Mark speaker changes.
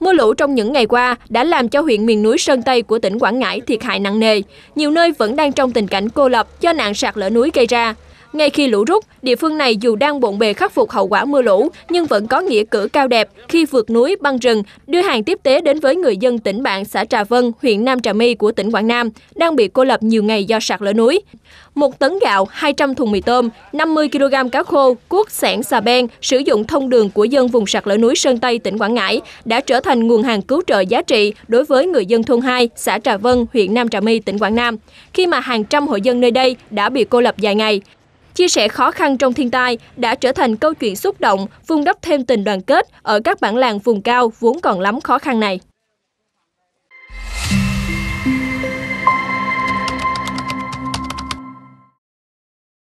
Speaker 1: Mưa lũ trong những ngày qua đã làm cho huyện miền núi Sơn Tây của tỉnh Quảng Ngãi thiệt hại nặng nề. Nhiều nơi vẫn đang trong tình cảnh cô lập do nạn sạt lở núi gây ra. Ngay khi lũ rút, địa phương này dù đang bộn bề khắc phục hậu quả mưa lũ nhưng vẫn có nghĩa cử cao đẹp khi vượt núi băng rừng, đưa hàng tiếp tế đến với người dân tỉnh bạn xã Trà Vân, huyện Nam Trà My của tỉnh Quảng Nam đang bị cô lập nhiều ngày do sạt lở núi. Một tấn gạo, 200 thùng mì tôm, 50 kg cá khô, cuốc, sẻn, xà beng sử dụng thông đường của dân vùng sạt lở núi Sơn Tây tỉnh Quảng Ngãi đã trở thành nguồn hàng cứu trợ giá trị đối với người dân thôn 2, xã Trà Vân, huyện Nam Trà My, tỉnh Quảng Nam, khi mà hàng trăm hộ dân nơi đây đã bị cô lập dài ngày chia sẻ khó khăn trong thiên tai đã trở thành câu chuyện xúc động, vun đắp thêm tình đoàn kết ở các bản làng vùng cao vốn còn lắm khó khăn này.